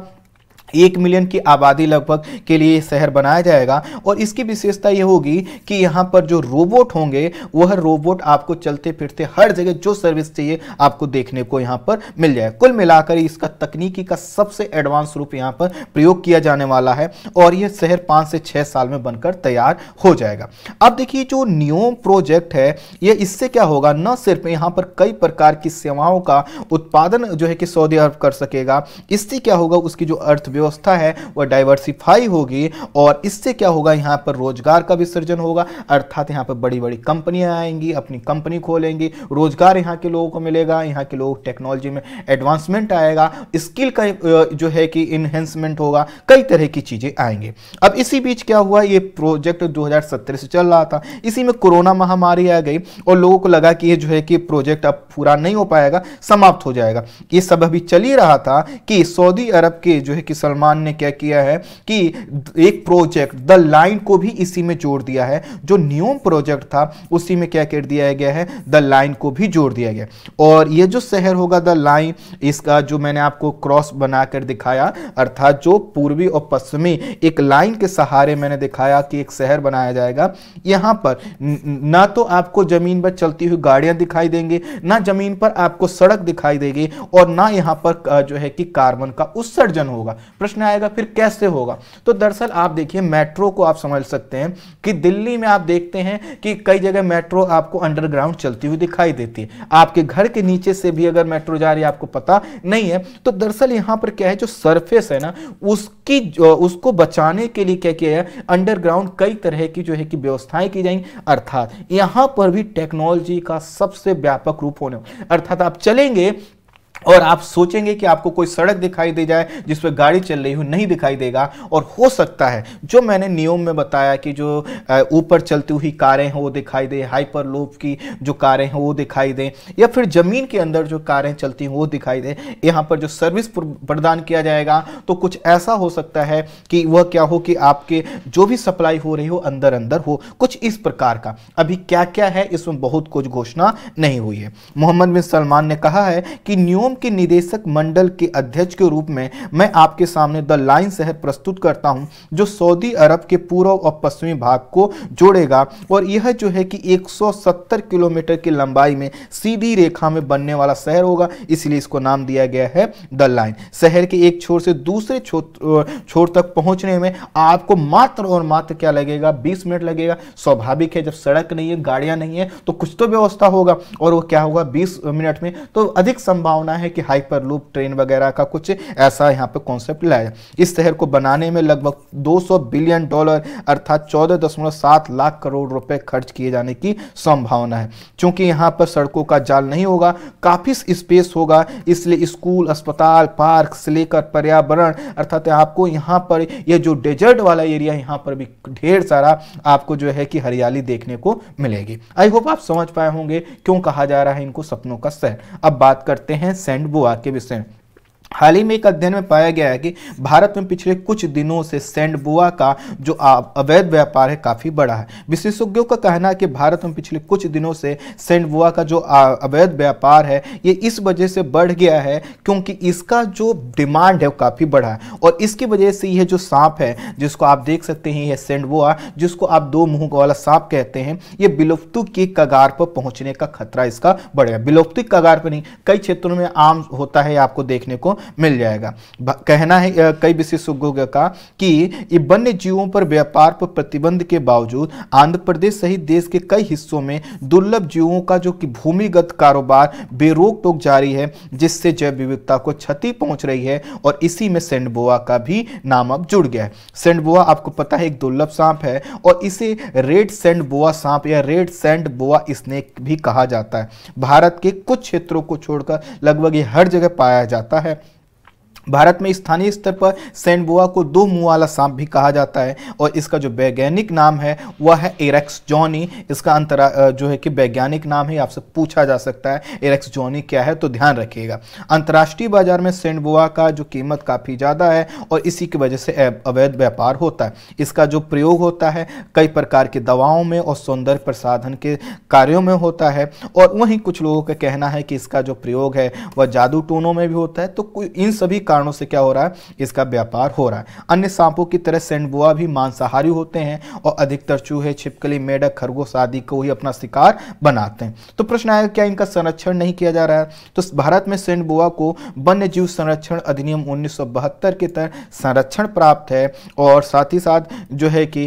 Speaker 1: एक मिलियन की आबादी लगभग के लिए शहर बनाया जाएगा और इसकी विशेषता यह होगी कि यहाँ पर जो रोबोट होंगे वह रोबोट आपको चलते फिरते हर जगह जो सर्विस चाहिए आपको देखने को यहाँ पर मिल जाए कुल मिलाकर इसका तकनीकी का सबसे एडवांस रूप यहाँ पर प्रयोग किया जाने वाला है और यह शहर पाँच से छः साल में बनकर तैयार हो जाएगा अब देखिए जो नियोम प्रोजेक्ट है यह इससे क्या होगा न सिर्फ यहाँ पर कई प्रकार की सेवाओं का उत्पादन जो है कि सऊदी अरब कर सकेगा इससे क्या होगा उसकी जो अर्थव्यवस्था अर्थव्यवस्था है वह डाइवर्सिफाई होगी और इससे क्या होगा यहाँ पर रोजगार का विसर्जन होगा अर्थात यहाँ पर बड़ी बड़ी कंपनियाँ आएंगी अपनी कंपनी खोलेंगी रोजगार यहाँ के लोगों को मिलेगा यहाँ के लोग टेक्नोलॉजी में एडवांसमेंट आएगा स्किल का जो है कि इन्हेंसमेंट होगा कई तरह की चीज़ें आएंगे अब इसी बीच क्या हुआ ये प्रोजेक्ट दो से चल रहा था इसी में कोरोना महामारी आ गई और लोगों को लगा कि ये जो है कि प्रोजेक्ट अब पूरा नहीं हो पाएगा समाप्त हो जाएगा ये सब अभी चल ही रहा था कि सऊदी अरब के जो है कि सलमान ने क्या किया है कि एक प्रोजेक्ट द लाइन को भी इसी में जोड़ दिया है जो न्यूम प्रोजेक्ट था उसी में क्या कर दिया गया है द लाइन को भी जोड़ दिया गया और यह जो शहर होगा द लाइन इसका जो मैंने आपको क्रॉस बनाकर दिखाया अर्थात जो पूर्वी और पश्चिमी एक लाइन के सहारे मैंने दिखाया कि एक शहर बनाया जाएगा यहाँ पर ना तो आपको जमीन पर चलती हुई गाड़ियां दिखाई देंगे ना जमीन पर आपको सड़क दिखाई देगी और ना यहाँ पर जो है कि कार्बन का उत्सर्जन होगा प्रश्न आएगा फिर कैसे होगा तो दरअसल आप देखिए मेट्रो को आप समझ सकते हैं कि दिल्ली में आप देखते हैं कि कई जगह मेट्रो आपको अंडरग्राउंड चलती हुई दिखाई देती है आपके घर के नीचे से भी अगर मेट्रो जा रही है आपको पता नहीं है तो दरअसल यहाँ पर क्या है जो सरफेस है ना उसकी उसको बचाने के लिए क्या किया है अंडरग्राउंड कई तरह की जो है कि व्यवस्थाएं की जाएंगी अर्थात यहां पर भी टेक्नोलॉजी का सबसे व्यापक रूप होने अर्थात आप चलेंगे और आप सोचेंगे कि आपको कोई सड़क दिखाई दे जाए जिस पर गाड़ी चल रही हो नहीं दिखाई देगा और हो सकता है जो मैंने नियम में बताया कि जो ऊपर चलती हुई कारें हैं वो दिखाई दे हाइपर लूप की जो कारें हैं वो दिखाई दें या फिर ज़मीन के अंदर जो कारें चलती हैं वो दिखाई दें यहाँ पर जो सर्विस प्रदान किया जाएगा तो कुछ ऐसा हो सकता है कि वह क्या हो कि आपके जो भी सप्लाई हो रही हो अंदर अंदर हो कुछ इस प्रकार का अभी क्या क्या है इसमें बहुत कुछ घोषणा नहीं हुई है मोहम्मद बिन सलमान ने कहा है कि न्यू सार्वभौम के निदेशक मंडल के अध्यक्ष के रूप में मैं आपके सामने द लाइन शहर प्रस्तुत करता हूं जो सऊदी अरब के पूर्व और पश्चिमी भाग को जोड़ेगा और यह जो है कि 170 किलोमीटर की लंबाई में सीधी रेखा में बनने वाला शहर होगा इसलिए इसको नाम दिया गया है द लाइन शहर के एक छोर से दूसरे छोर तक पहुंचने में आपको मात्र और मात्र क्या लगेगा बीस मिनट लगेगा स्वाभाविक है जब सड़क नहीं है गाड़ियां नहीं है तो कुछ तो व्यवस्था होगा और वो क्या होगा बीस मिनट में तो अधिक संभावना चाहना है कि हाइपर लूप ट्रेन वगैरह का कुछ ऐसा यहाँ पे कॉन्सेप्ट लाया इस शहर को बनाने में लगभग 200 बिलियन डॉलर अर्थात 14.7 लाख करोड़ रुपए खर्च किए जाने की संभावना है क्योंकि यहाँ पर सड़कों का जाल नहीं होगा काफ़ी स्पेस होगा इसलिए स्कूल अस्पताल पार्क से लेकर पर्यावरण अर्थात आपको यहाँ पर यह जो डेजर्ट वाला एरिया यहाँ पर भी ढेर सारा आपको जो है कि हरियाली देखने को मिलेगी आई होप आप समझ पाए होंगे क्यों कहा जा रहा है इनको सपनों का शहर अब बात करते हैं सेंट बुआ के विषय में हाल ही में एक अध्ययन में पाया गया है कि भारत में पिछले कुछ दिनों से सेंडबुआ का जो अवैध व्यापार है काफ़ी बड़ा है विशेषज्ञों का कहना है कि भारत में पिछले कुछ दिनों से सेंडबुआ का जो अवैध व्यापार है ये इस वजह से बढ़ गया है क्योंकि इसका जो डिमांड है वो काफ़ी बड़ा है और इसकी वजह से यह जो सांप है जिसको आप देख सकते हैं यह सेंडबुआ जिसको आप दो मुँह वाला सांप कहते हैं ये बिलुप्तु की कगार पर पहुँचने का खतरा इसका बढ़ गया विलुप्ति कगार पर नहीं कई क्षेत्रों में आम होता है आपको देखने को मिल जाएगा कहना है कई विशेषज्ञों का कि वन्य जीवों पर व्यापार पर प्रतिबंध के बावजूद आंध्र प्रदेश सहित देश के कई हिस्सों में दुर्लभ जीवों का जो कि भूमिगत कारोबार बेरोक टोक जारी है जिससे जैव विविधता को क्षति पहुंच रही है और इसी में सेंडबोआ का भी नाम अब जुड़ गया है सेंडबोआ आपको पता है एक दुर्लभ सांप है और इसे रेड सेंडबोआ सांप या रेड सेंडबोआ स्नेक भी कहा जाता है भारत के कुछ क्षेत्रों को छोड़कर लगभग ये हर जगह पाया जाता है भारत में स्थानीय स्तर पर सेंडबोआ को दो मुंह वाला सांप भी कहा जाता है और इसका जो वैज्ञानिक नाम है वह है एरेक्स जॉनी इसका अंतरा जो है कि वैज्ञानिक नाम है आपसे पूछा जा सकता है एरेक्स जॉनी क्या है तो ध्यान रखिएगा अंतर्राष्ट्रीय बाजार में सेंडबोआ का जो कीमत काफ़ी ज़्यादा है और इसी की वजह से अवैध व्यापार होता है इसका जो प्रयोग होता है कई प्रकार की दवाओं में और सौंदर्य प्रसाधन के कार्यों में होता है और वहीं कुछ लोगों का कहना है कि इसका जो प्रयोग है वह जादू टोनों में भी होता है तो इन सभी कारणों से क्या हो रहा है इसका व्यापार हो रहा है अन्य सांपों की तरह सेंडबुआ भी मांसाहारी होते हैं और अधिकतर चूहे छिपकली मेढक खरगोश आदि को ही अपना शिकार बनाते हैं तो प्रश्न आएगा क्या इनका संरक्षण नहीं किया जा रहा है तो भारत में सेंडबुआ को वन्य जीव संरक्षण अधिनियम उन्नीस के तहत संरक्षण प्राप्त है और साथ ही साथ जो है कि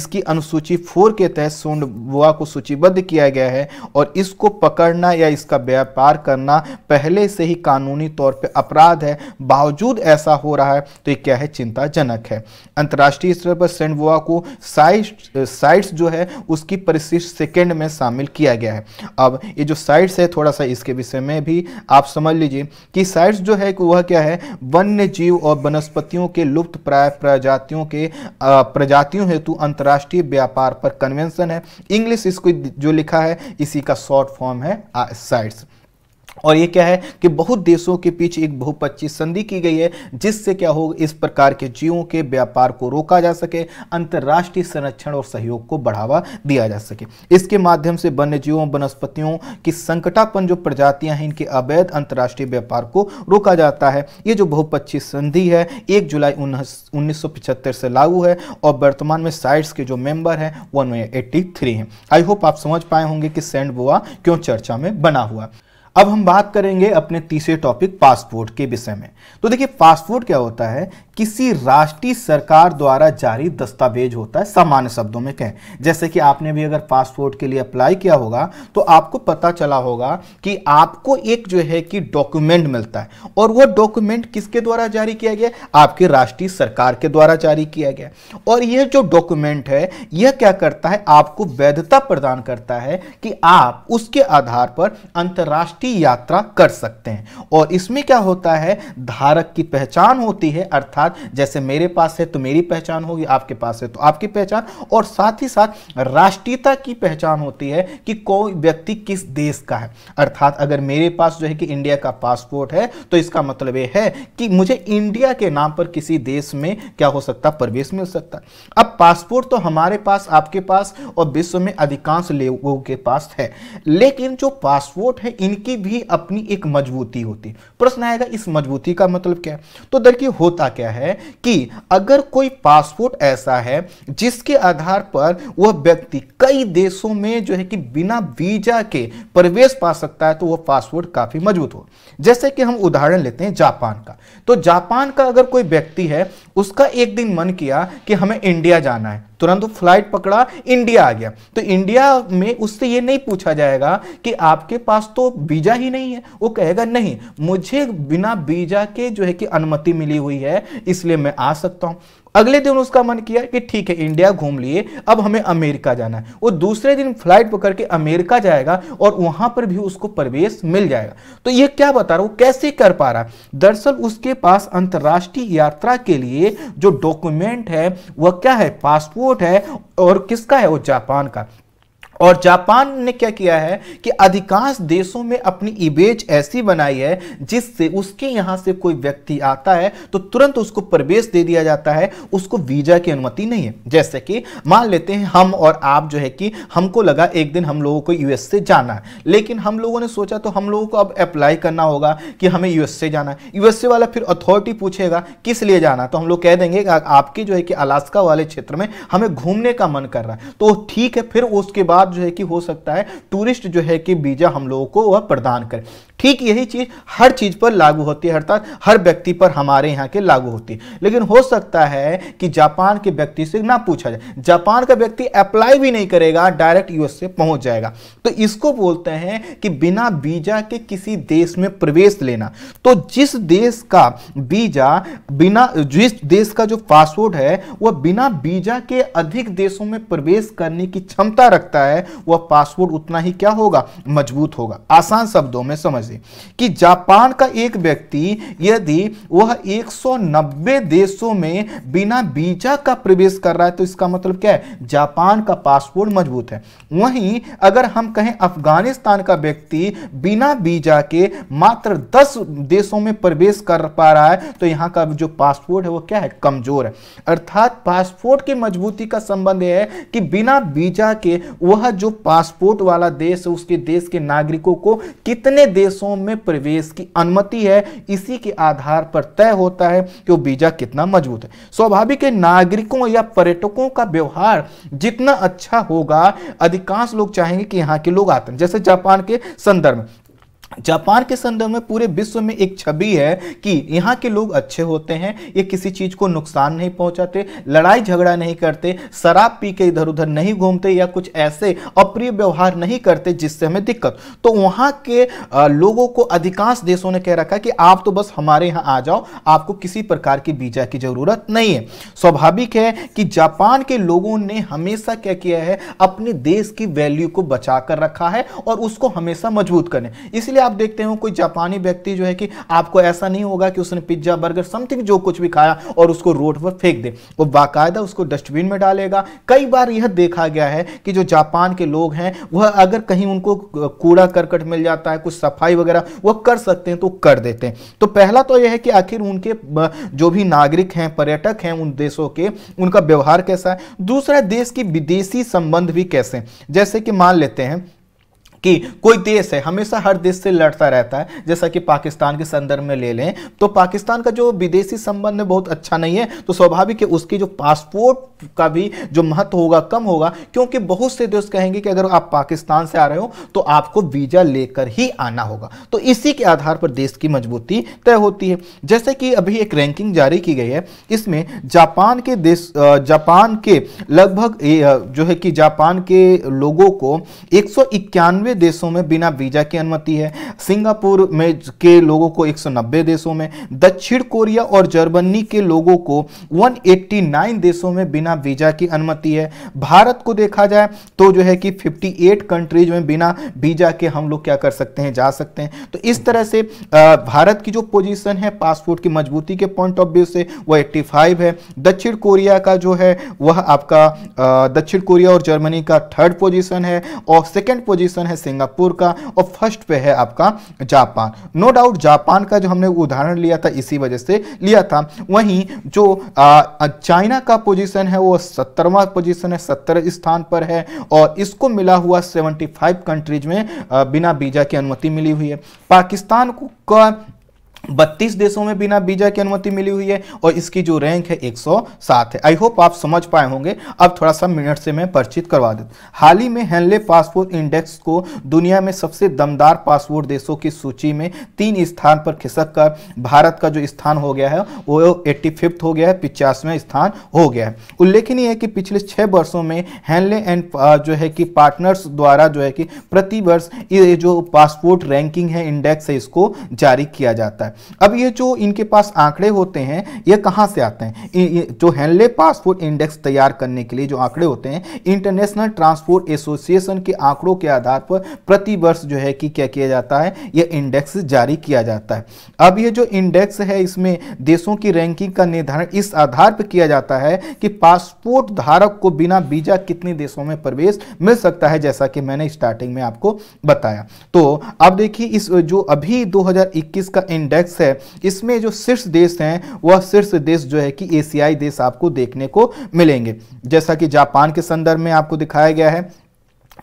Speaker 1: इसकी अनुसूची फोर के तहत सेंडबुआ को सूचीबद्ध किया गया है और इसको पकड़ना या इसका व्यापार करना पहले से ही कानूनी तौर पर अपराध है बावजूद ऐसा हो रहा है तो ये क्या है चिंताजनक है अंतर्राष्ट्रीय स्तर पर सेंडवोआ को साइट साइट्स जो है उसकी परिशिष्ट सेकेंड में शामिल किया गया है अब ये जो साइट्स है थोड़ा सा इसके विषय में भी आप समझ लीजिए कि साइट्स जो है वह क्या है वन्य जीव और वनस्पतियों के लुप्त प्राय प्रजातियों के प्रजातियों हेतु अंतर्राष्ट्रीय व्यापार पर कन्वेंशन है इंग्लिश इसको जो लिखा है इसी का शॉर्ट फॉर्म है साइट्स और ये क्या है कि बहुत देशों के पीछे एक बहुपक्षीय संधि की गई है जिससे क्या हो इस प्रकार के जीवों के व्यापार को रोका जा सके अंतर्राष्ट्रीय संरक्षण और सहयोग को बढ़ावा दिया जा सके इसके माध्यम से वन्य जीवों वनस्पतियों की संकटापन जो प्रजातियां हैं इनके अवैध अंतर्राष्ट्रीय व्यापार को रोका जाता है ये जो बहुपक्षीय संधि है एक जुलाई उन्नीस से लागू है और वर्तमान में साइट्स के जो मेंबर हैं वन एट्टी थ्री हैं आई होप आप समझ पाए होंगे कि सेंड बोआ क्यों चर्चा में बना हुआ अब हम बात करेंगे अपने तीसरे टॉपिक पासपोर्ट के विषय में तो देखिए पासपोर्ट क्या होता है किसी राष्ट्रीय सरकार द्वारा जारी दस्तावेज होता है सामान्य शब्दों में कहें जैसे कि आपने भी अगर पासपोर्ट के लिए अप्लाई किया होगा तो आपको पता चला होगा कि आपको एक जो है कि डॉक्यूमेंट मिलता है और वो डॉक्यूमेंट किसके द्वारा जारी किया गया आपके राष्ट्रीय सरकार के द्वारा जारी किया गया और यह जो डॉक्यूमेंट है यह क्या करता है आपको वैधता प्रदान करता है कि आप उसके आधार पर अंतर्राष्ट्रीय यात्रा कर सकते हैं और इसमें क्या होता है धारक की पहचान होती है अर्थात साथ जैसे मेरे पास है तो मेरी पहचान होगी आपके पास है तो आपकी पहचान और साथ ही साथ राष्ट्रीयता की पहचान होती है कि कोई व्यक्ति किस देश का है अर्थात अगर मेरे पास जो है कि इंडिया का पासपोर्ट है तो इसका मतलब यह है कि मुझे इंडिया के नाम पर किसी देश में क्या हो सकता प्रवेश मिल सकता अब पासपोर्ट तो हमारे पास आपके पास और विश्व में अधिकांश लोगों के पास है लेकिन जो पासपोर्ट है इनकी भी अपनी एक मजबूती होती है प्रश्न आएगा इस मजबूती का मतलब क्या है तो देखिए होता क्या है गया है कि अगर कोई पासपोर्ट ऐसा है जिसके आधार पर वह व्यक्ति कई देशों में जो है कि बिना वीजा के प्रवेश पा सकता है तो वह पासपोर्ट काफी मजबूत हो जैसे कि हम उदाहरण लेते हैं जापान का तो जापान का अगर कोई व्यक्ति है उसका एक दिन मन किया कि हमें इंडिया जाना है तुरंत फ्लाइट पकड़ा इंडिया आ गया तो इंडिया में उससे ये नहीं पूछा जाएगा कि आपके पास तो वीजा ही नहीं है वो कहेगा नहीं मुझे बिना वीजा के जो है कि अनुमति मिली हुई है इसलिए मैं आ सकता हूं अगले दिन उसका मन किया कि ठीक है इंडिया घूम लिए अब हमें अमेरिका जाना है वो दूसरे दिन फ्लाइट पकड़ के अमेरिका जाएगा और वहां पर भी उसको प्रवेश मिल जाएगा तो ये क्या बता रहा हूँ कैसे कर पा रहा है दरअसल उसके पास अंतर्राष्ट्रीय यात्रा के लिए जो डॉक्यूमेंट है वह क्या है पासपोर्ट है और किसका है वो जापान का और जापान ने क्या किया है कि अधिकांश देशों में अपनी इमेज ऐसी बनाई है जिससे उसके यहां से कोई व्यक्ति आता है तो तुरंत उसको प्रवेश दे दिया जाता है उसको वीजा की अनुमति नहीं है जैसे कि मान लेते हैं हम और आप जो है कि हमको लगा एक दिन हम लोगों को यूएसए जाना है लेकिन हम लोगों ने सोचा तो हम लोगों को अब अप्लाई करना होगा कि हमें यूएसए जाना है यूएसए वाला फिर अथॉरिटी पूछेगा किस लिए जाना तो हम लोग कह देंगे आपके जो है कि अलास्का वाले क्षेत्र में हमें घूमने का मन कर रहा है तो ठीक है फिर उसके बाद जो है कि हो सकता है टूरिस्ट जो है कि वीजा हम लोगों को वह प्रदान करें ठीक यही चीज़ हर चीज़ पर लागू होती है अर्थात हर व्यक्ति पर हमारे यहाँ के लागू होती है लेकिन हो सकता है कि जापान के व्यक्ति से ना पूछा जाए जापान का व्यक्ति अप्लाई भी नहीं करेगा डायरेक्ट यूएस से पहुंच जाएगा तो इसको बोलते हैं कि बिना वीजा के किसी देश में प्रवेश लेना तो जिस देश का वीजा बिना जिस देश का जो पासवर्ड है वह बिना वीजा के अधिक देशों में प्रवेश करने की क्षमता रखता है वह पासवर्ड उतना ही क्या होगा मजबूत होगा आसान शब्दों में समझ से कि जापान का एक व्यक्ति यदि वह 190 देशों में बिना वीजा का प्रवेश कर रहा है तो इसका मतलब क्या है जापान का पासपोर्ट मजबूत है वहीं अगर हम कहें अफगानिस्तान का व्यक्ति बिना वीजा के मात्र 10 देशों में प्रवेश कर पा रहा है तो यहाँ का जो पासपोर्ट है वो क्या है कमजोर है अर्थात पासपोर्ट की मजबूती का संबंध है कि बिना वीजा के वह जो पासपोर्ट वाला देश उसके देश के नागरिकों को कितने देश देशों में प्रवेश की अनुमति है इसी के आधार पर तय होता है कि वो वीजा कितना मजबूत है स्वाभाविक है नागरिकों या पर्यटकों का व्यवहार जितना अच्छा होगा अधिकांश लोग चाहेंगे कि यहाँ के लोग आते हैं जैसे जापान के संदर्भ में जापान के संदर्भ में पूरे विश्व में एक छवि है कि यहाँ के लोग अच्छे होते हैं ये किसी चीज़ को नुकसान नहीं पहुँचाते लड़ाई झगड़ा नहीं करते शराब पी के इधर उधर नहीं घूमते या कुछ ऐसे अप्रिय व्यवहार नहीं करते जिससे हमें दिक्कत तो वहां के लोगों को अधिकांश देशों ने कह रखा है कि आप तो बस हमारे यहाँ आ जाओ आपको किसी प्रकार की वीजा की ज़रूरत नहीं है स्वाभाविक है कि जापान के लोगों ने हमेशा क्या किया है अपने देश की वैल्यू को बचा कर रखा है और उसको हमेशा मजबूत करने इसलिए भी आप देखते हो कोई जापानी व्यक्ति जो है कि आपको ऐसा नहीं होगा कि उसने पिज्जा बर्गर समथिंग जो कुछ भी खाया और उसको रोड पर फेंक दे वो बाकायदा उसको डस्टबिन में डालेगा कई बार यह देखा गया है कि जो जापान के लोग हैं वह अगर कहीं उनको कूड़ा करकट मिल जाता है कुछ सफाई वगैरह वह कर सकते हैं तो कर देते हैं तो पहला तो यह है कि आखिर उनके जो भी नागरिक हैं पर्यटक हैं उन देशों के उनका व्यवहार कैसा है दूसरा देश की विदेशी संबंध भी कैसे जैसे कि मान लेते हैं कि कोई देश है हमेशा हर देश से लड़ता रहता है जैसा कि पाकिस्तान के संदर्भ में ले लें तो पाकिस्तान का जो विदेशी संबंध बहुत अच्छा नहीं है तो स्वाभाविक है उसकी जो पासपोर्ट का भी जो महत्व होगा कम होगा क्योंकि बहुत से देश कहेंगे कि अगर आप पाकिस्तान से आ रहे हो तो आपको वीजा लेकर ही आना होगा तो इसी के आधार पर देश की मजबूती तय होती है जैसे कि अभी एक रैंकिंग जारी की गई है इसमें जापान के देश जापान के लगभग जो है कि जापान के लोगों को एक निन्यानवे देशों में बिना वीजा की अनुमति है सिंगापुर में के लोगों को 190 देशों में दक्षिण कोरिया और जर्मनी के लोगों को 189 देशों में बिना वीजा की अनुमति है भारत को देखा जाए तो जो है कि 58 कंट्रीज में बिना वीजा के हम लोग क्या कर सकते हैं जा सकते हैं तो इस तरह से भारत की जो पोजीशन है पासपोर्ट की मजबूती के पॉइंट ऑफ व्यू से वह एट्टी है दक्षिण कोरिया का जो है वह आपका दक्षिण कोरिया और जर्मनी का थर्ड पोजीशन है और सेकेंड पोजीशन है सिंगापुर का और फर्स्ट पे है आपका जापान नो डाउट जापान का जो हमने उदाहरण लिया था इसी वजह से लिया था वहीं जो चाइना का पोजीशन है वो सत्तरवा पोजीशन है सत्तर स्थान पर है और इसको मिला हुआ 75 कंट्रीज में बिना बीजा की अनुमति मिली हुई है पाकिस्तान को बत्तीस देशों में बिना वीजा की अनुमति मिली हुई है और इसकी जो रैंक है 107 है आई होप आप समझ पाए होंगे अब थोड़ा सा मिनट से मैं परिचित करवा दे हाल ही में हेनले पासपोर्ट इंडेक्स को दुनिया में सबसे दमदार पासपोर्ट देशों की सूची में तीन स्थान पर खिसक कर भारत का जो स्थान हो गया है वो एट्टी हो गया है पिचासवें स्थान हो गया है उल्लेखनीय है कि पिछले छः वर्षों में हेनले एंड जो है कि पार्टनर्स द्वारा जो है कि प्रतिवर्ष ये जो पासपोर्ट रैंकिंग है इंडेक्स है इसको जारी किया जाता है है अब ये जो इनके पास आंकड़े होते हैं ये कहाँ से आते हैं जो हैंडले पासपोर्ट इंडेक्स तैयार करने के लिए जो आंकड़े होते हैं इंटरनेशनल ट्रांसपोर्ट एसोसिएशन के आंकड़ों के आधार पर प्रतिवर्ष जो है कि क्या किया जाता है यह इंडेक्स जारी किया जाता है अब ये जो इंडेक्स है इसमें देशों की रैंकिंग का निर्धारण इस आधार पर किया जाता है कि पासपोर्ट धारक को बिना बीजा कितने देशों में प्रवेश मिल सकता है जैसा कि मैंने स्टार्टिंग में आपको बताया तो अब देखिए इस जो अभी 2021 का इंडेक्स इंडेक्स है इसमें जो शीर्ष देश हैं वह शीर्ष देश जो है कि एशियाई देश आपको देखने को मिलेंगे जैसा कि जापान के संदर्भ में आपको दिखाया गया है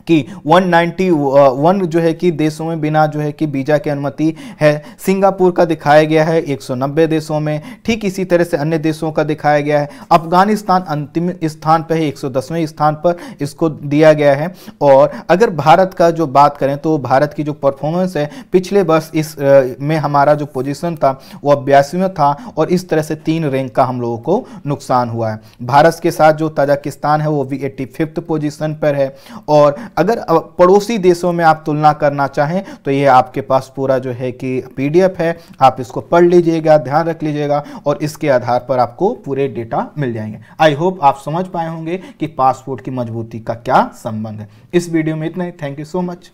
Speaker 1: कि 191 जो है कि देशों में बिना जो है कि वीजा की अनुमति है सिंगापुर का दिखाया गया है 190 देशों में ठीक इसी तरह से अन्य देशों का दिखाया गया है अफगानिस्तान अंतिम स्थान पर है 110वें स्थान पर इसको दिया गया है और अगर भारत का जो बात करें तो भारत की जो परफॉर्मेंस है पिछले वर्ष इस में हमारा जो पोजिशन था वो अब्यासीवें था और इस तरह से तीन रैंक का हम लोगों को नुकसान हुआ है भारत के साथ जो ताजाकिस्तान है वो भी एट्टी पोजीशन पर है और अगर पड़ोसी देशों में आप तुलना करना चाहें तो ये आपके पास पूरा जो है कि पीडीएफ है आप इसको पढ़ लीजिएगा ध्यान रख लीजिएगा और इसके आधार पर आपको पूरे डेटा मिल जाएंगे आई होप आप समझ पाए होंगे कि पासपोर्ट की मजबूती का क्या संबंध है इस वीडियो में इतना ही थैंक यू सो मच